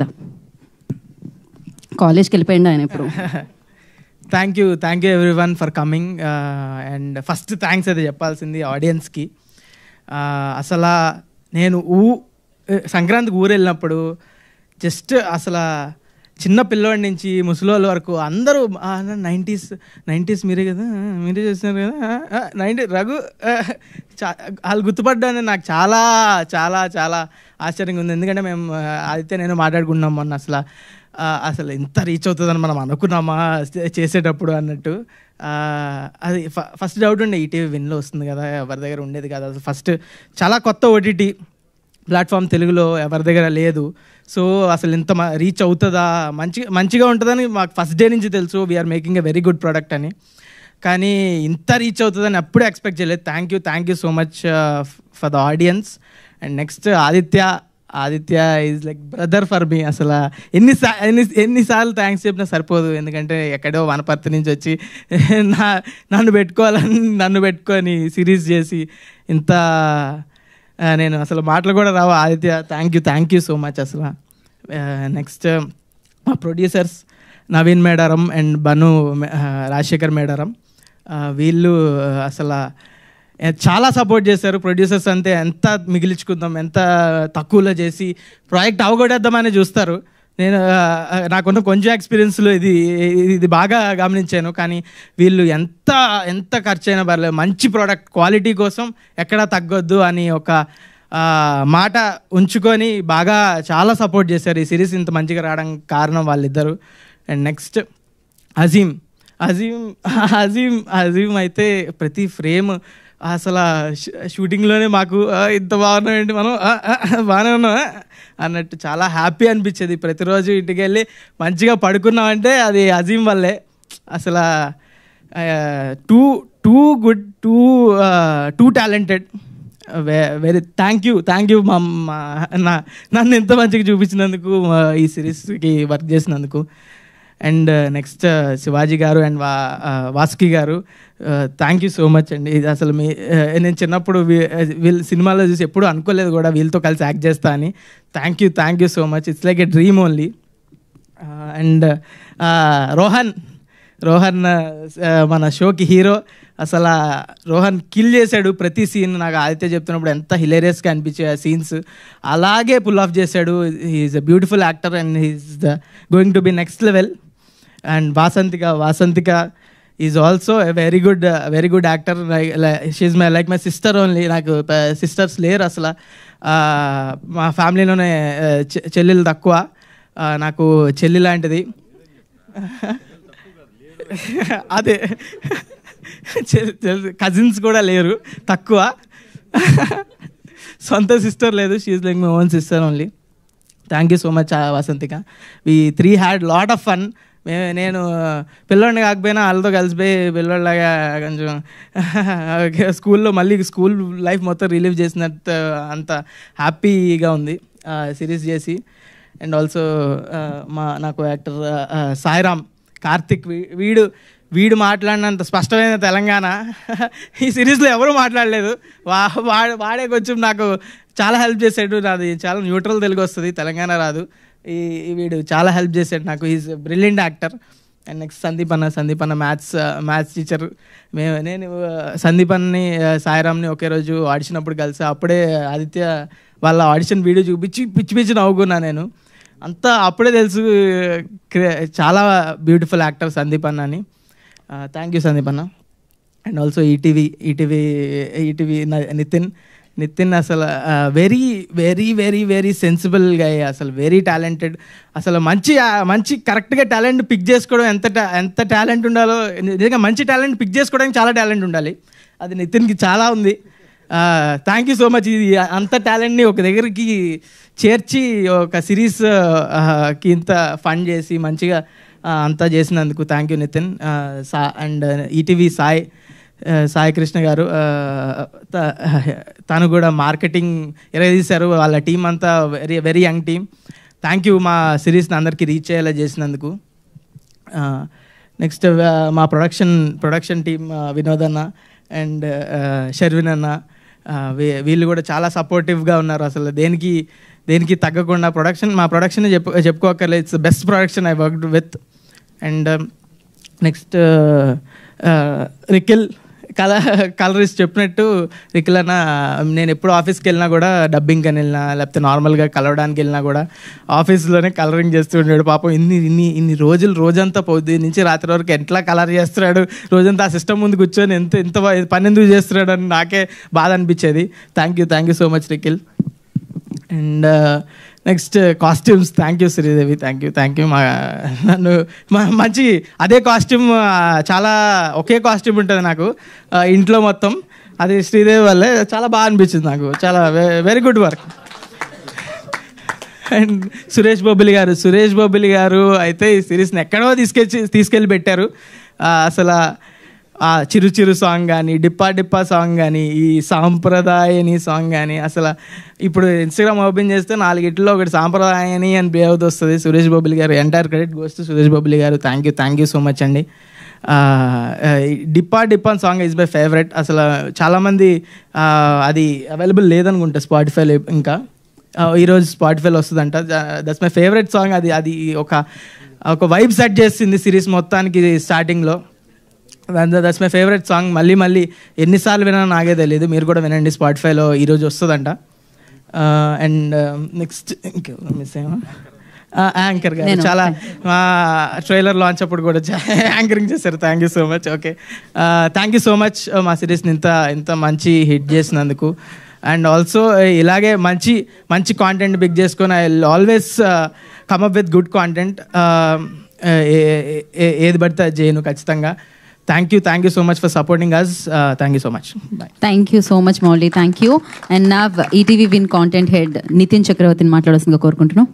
దా కాలేజ్కి వెళ్ళిపోయింది ఆయన ఇప్పుడు thank you thank you everyone for coming and first thanks అయితే చెప్పాల్సింది ఆడియన్స్కి uh, అసలు నేను ఊ సంక్రాంతికి ఊరు వెళ్ళినప్పుడు జస్ట్ అసలు చిన్న పిల్లవాడి నుంచి ముసలోళ్ళ వరకు అందరూ నైంటీస్ నైంటీస్ మీరే కదా మీరే చేస్తున్నారు కదా నైంటీ రఘు వాళ్ళు గుర్తుపడ్డానే నాకు చాలా చాలా చాలా ఆశ్చర్యంగా ఉంది ఎందుకంటే మేము అయితే నేను మాట్లాడుకున్నాం మొన్న అసలు అసలు ఇంత రీచ్ అవుతుందని మనం అనుకున్నామా చేసేటప్పుడు అన్నట్టు అది ఫస్ట్ డౌట్ ఉండే ఈటీవీ విన్లో వస్తుంది కదా ఎవరి దగ్గర ఉండేది కదా అసలు ఫస్ట్ చాలా కొత్త ఓటీటీ ప్లాట్ఫామ్ తెలుగులో ఎవరి దగ్గర లేదు సో అసలు ఇంత రీచ్ అవుతుందా మంచి మంచిగా ఉంటుందని మాకు ఫస్ట్ డే నుంచి తెలుసు we're making a very good product అని కానీ ఇంత రీచ్ అవుతుందని అప్పుడే ఎక్స్పెక్ట్ చేయలేదు thank you thank you so much for the audience and next Aditya Aditya is like brother for me అసలు ఎన్ని ఎన్ని ఎన్నిసార్లు థ్యాంక్స్ చెప్పినా సరిపోదు ఎందుకంటే ఎక్కడో వనపర్తి నుంచి వచ్చి నా నన్ను పెట్టుకోవాలని నన్ను పెట్టుకొని సిరీస్ చేసి ఇంత నేను అసలు మాటలు కూడా రావు Aditya thank you thank you so much అసలు నెక్స్ట్ మా ప్రొడ్యూసర్స్ నవీన్ మేడారం అండ్ బను రాజశేఖర్ మేడారం వీళ్ళు అసలు చాలా సపోర్ట్ చేశారు ప్రొడ్యూసర్స్ అంతే ఎంత మిగిలించుకుందాం ఎంత తక్కువలో చేసి ప్రాజెక్ట్ అవగొడేద్దామని చూస్తారు నేను నాకున్న కొంచెం ఎక్స్పీరియన్స్లో ఇది ఇది బాగా గమనించాను కానీ వీళ్ళు ఎంత ఎంత ఖర్చు అయినా పర్లేదు మంచి ప్రోడక్ట్ క్వాలిటీ కోసం ఎక్కడా తగ్గొద్దు అని ఒక మాట ఉంచుకొని బాగా చాలా సపోర్ట్ చేశారు ఈ సిరీస్ ఇంత మంచిగా రావడం కారణం వాళ్ళిద్దరు అండ్ నెక్స్ట్ అజీమ్ అజీమ్ అజీమ్ అజీమ్ అయితే ప్రతి ఫ్రేమ్ అసలు షూటింగ్లోనే మాకు ఇంత బాగున్నాం ఏంటి మనం బాగానే ఉన్నాం అన్నట్టు చాలా హ్యాపీ అనిపించేది ప్రతిరోజు ఇంటికి వెళ్ళి మంచిగా పడుకున్నామంటే అది అజీం వల్లే అసలు too too good too too talented very thank you thank you మా నన్ను ఎంత మంచిగా చూపించినందుకు ఈ సిరీస్కి వర్క్ చేసినందుకు and next uh, uh, Shivaji గారు అండ్ వా uh, వాసుకి గారు థ్యాంక్ యూ సో మచ్ అండి ఇది అసలు మీ నేను చిన్నప్పుడు వీళ్ళు సినిమాలో చూసి ఎప్పుడు అనుకోలేదు కూడా వీళ్ళతో కలిసి యాక్ట్ చేస్తా అని thank you thank you so much it's like a dream only and Rohan Rohan మన షోకి హీరో అసలు రోహన్ కిల్ చేశాడు ప్రతి సీన్ నాకు ఆదిత్య చెప్తున్నప్పుడు ఎంత హిలేరియస్గా అనిపించే ఆ సీన్స్ అలాగే పుల్ ఆఫ్ చేశాడు he's a beautiful actor and he's the going to be next level and Vasanthika Vasanthika is also very good very good actor she's my like my sister only నాకు సిస్టర్స్ uh, లేరు అసలు uh, మా ఫ్యామిలీలోనే uh, చెల్లెలు తక్కువ నాకు చెల్లి లాంటిది అదే కజిన్స్ కూడా లేరు తక్కువ సొంత సిస్టర్ లేదు she's like my own sister only thank you so much Vasanthika we three had lot of fun మేము నేను పిల్లోడిని కాకపోయినా వాళ్ళతో కలిసిపోయి పిల్లోడిలాగా కొంచెం స్కూల్లో మళ్ళీ స్కూల్ లైఫ్ మొత్తం రిలీవ్ చేసినట్టు అంత హ్యాపీగా ఉంది సిరీస్ చేసి అండ్ ఆల్సో మా నాకు యాక్టర్ సాయిరామ్ కార్తిక్ వీడు వీడు మాట్లాడినంత స్పష్టమైన తెలంగాణ ఈ సిరీస్లో ఎవరు మాట్లాడలేదు వా వాడే కొంచెం నాకు చాలా హెల్ప్ చేసాడు నాది చాలా న్యూట్రల్ తెలుగు వస్తుంది తెలంగాణ రాదు ఈ వీడు చాలా హెల్ప్ చేశాడు నాకు is brilliant actor and next Sandeep అన్న సందీప్ అన్న మ్యాథ్స్ మ్యాథ్స్ టీచర్ మేము నేను uh, సందీప్ అన్నని uh, సాయిరామ్ని ఒకే రోజు ఆడిషన్ అప్పుడు కలిసి అప్పుడే ఆదిత్య వాళ్ళ ఆడిషన్ వీడియో చూపించి పిచ్చి పిచ్చి నవ్వుకున్నా నేను అంతా అప్పుడే తెలుసు చాలా బ్యూటిఫుల్ యాక్టర్ uh, సందీప్ అన్న అని థ్యాంక్ యూ సందీప్ అన్న అండ్ ఆల్సో ఈటీవీ ఈటీవీ ఈటీవీ నితిన్ నితిన్ అసలు very very very very sensible గా అసలు వెరీ టాలెంటెడ్ అసలు మంచి మంచి కరెక్ట్గా టాలెంట్ పిక్ చేసుకోవడం ఎంత ఎంత టాలెంట్ ఉండాలో నిజంగా మంచి టాలెంట్ పిక్ చేసుకోవడానికి చాలా టాలెంట్ ఉండాలి అది నితిన్కి చాలా ఉంది థ్యాంక్ యూ సో మచ్ ఇది అంత టాలెంట్ని ఒక దగ్గరికి చేర్చి ఒక సిరీస్కి ఇంత ఫండ్ చేసి మంచిగా అంతా చేసినందుకు థ్యాంక్ యూ నితిన్ సా అండ్ ఈటీవీ సాయి సాయికృష్ణ గారు తను కూడా మార్కెటింగ్ ఎలా తీశారు వాళ్ళ టీం అంతా very very young team thank you మా సిరీస్ని అందరికీ రీచ్ అయ్యేలా చేసినందుకు నెక్స్ట్ మా ప్రొడక్షన్ ప్రొడక్షన్ టీం వినోద్ అన్న అండ్ షర్విన్ అన్న వీళ్ళు కూడా చాలా సపోర్టివ్గా ఉన్నారు అసలు దేనికి దేనికి తగ్గకుండా ప్రొడక్షన్ మా ప్రొడక్షన్ చెప్పు చెప్పుకోకర్లేదు it's best production I worked with and next Rikil కల కలరీస్ చెప్పినట్టు రికులన్న నేను ఎప్పుడు ఆఫీస్కి వెళ్ళినా కూడా డబ్బింగ్ అని వెళ్ళినా లేకపోతే నార్మల్గా కలవడానికి వెళ్ళినా కూడా ఆఫీస్లోనే కలరింగ్ చేస్తూ ఉండేడు పాపం ఇన్ని ఇన్ని ఇన్ని రోజులు రోజంతా పోద్ది నుంచి రాత్రి వరకు ఎట్లా కలర్ చేస్తున్నాడు రోజంతా ఆ సిస్టమ్ ముందు కూర్చొని ఎంత ఎంత పని ఎందుకు చేస్తున్నాడు అని నాకే బాధ అనిపించేది thank you thank you so much Rikil and next costumes thank you Sridevi thank you thank you మా నన్ను మంచి అదే కాస్ట్యూమ్ చాలా ఒకే కాస్ట్యూమ్ ఉంటుంది నాకు ఇంట్లో మొత్తం అది శ్రీదేవి వల్లే చాలా బాగా అనిపించింది నాకు చాలా very good work and Suresh Bobbili గారు సురేష్ బొబ్బిలి గారు అయితే ఈ సిరీస్ని ఎక్కడో తీసుకెళ్ళి తీసుకెళ్ళి పెట్టారు అసలు ఆ చిరుచిరు సాంగ్ కానీ డిప్పా డిప్పా సాంగ్ కానీ ఈ సాంప్రదాయని సాంగ్ కానీ అసలు ఇప్పుడు ఇన్స్టాగ్రామ్ ఓపెన్ చేస్తే నాలుగిట్లో ఒకటి సాంప్రదాయని అని పే వస్తుంది సురేష్ బొబ్బులి గారు ఎంటైర్ క్రెడిట్ వస్తుంది Suresh Bobbili garu thank you thank you so much అండి Dippa Dippa song is my favourite అసలు చాలామంది అది అవైలబుల్ లేదనుకుంటా స్పాటిఫైలో ఇంకా ఈరోజు స్పాటిఫైలో వస్తుందంట దట్స్ మై ఫేవరెట్ సాంగ్ అది అది ఒక ఒక వైబ్ సెట్ చేసింది సిరీస్ మొత్తానికి స్టార్టింగ్లో దట్స్ మై ఫేవరెట్ సాంగ్ మళ్ళీ మళ్ళీ ఎన్నిసార్లు వినా నాకే తెలియదు మీరు కూడా వినండి స్పాటిఫైలో ఈరోజు వస్తుందంట అండ్ నెక్స్ట్ మిస్ ఏమో యాంకర్ గారు చాలా మా ట్రైలర్ లాంచ్ అప్పుడు కూడా యాంకరింగ్ చేశారు thank you so much okay thank you so much మా సిరీస్ని ఇంత ఇంత మంచి హిట్ చేసినందుకు అండ్ ఆల్సో uh, ఇలాగే మంచి మంచి కాంటెంట్ బిగ్ చేసుకొని I always come up with good content ఏది పడితే చేయను ఖచ్చితంగా thank you thank you so much for supporting us thank you so much thank you so much Mouli thank you and నా ETV Win content head Nitin చక్రవర్తిని మాట్లాడాల్సిందిగా కోరుకుంటున్నాం